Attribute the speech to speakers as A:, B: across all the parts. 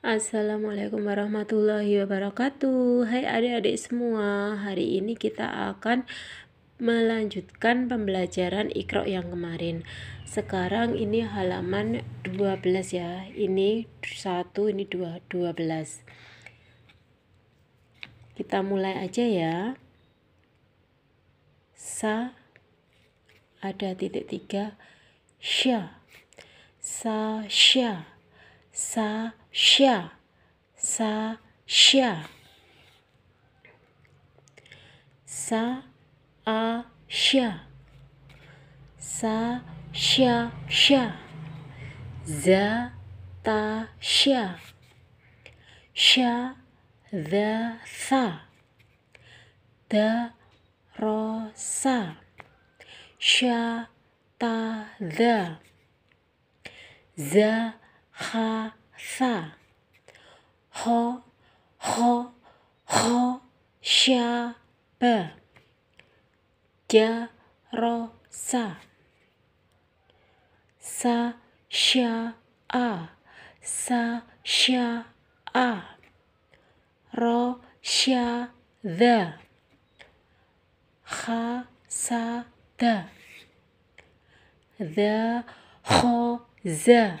A: Assalamualaikum warahmatullahi wabarakatuh Hai adik-adik semua Hari ini kita akan melanjutkan pembelajaran ikro yang kemarin Sekarang ini halaman 12 ya Ini 1, ini 2, 12 Kita mulai aja ya Sa Ada titik 3. Sya Sa Sya Sasha, Sasha, sa a Sha, sa Sha, the Tha, the Rosa, Sha, Ta, The, The, ha sa ho ho ho sha b ja ro sa sa sha a sa sha a ro sha the ha sa the the ho the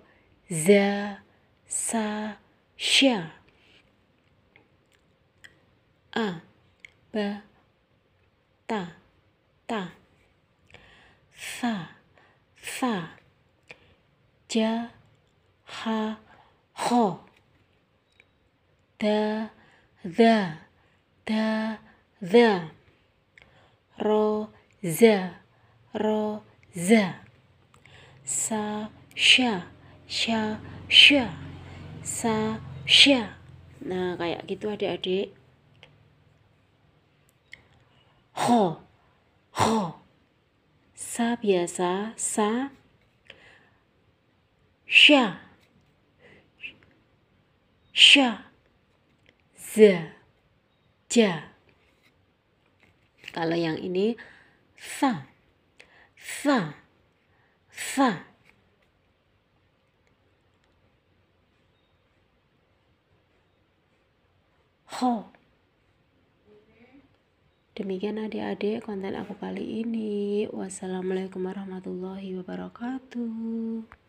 A: za, sa, sha. A, ba, ta, ta. fa fa Ja, ha, ho. Da, da, da, da. Ro, za, ro, za. Sa, sha sha sha sa sha nah kayak gitu adik-adik ho ho sa biasa sa sha sha z ja kalau yang ini fa fa fa call. Demikian adik-adik konten aku kali ini. Wassalamualaikum warahmatullahi wabarakatuh.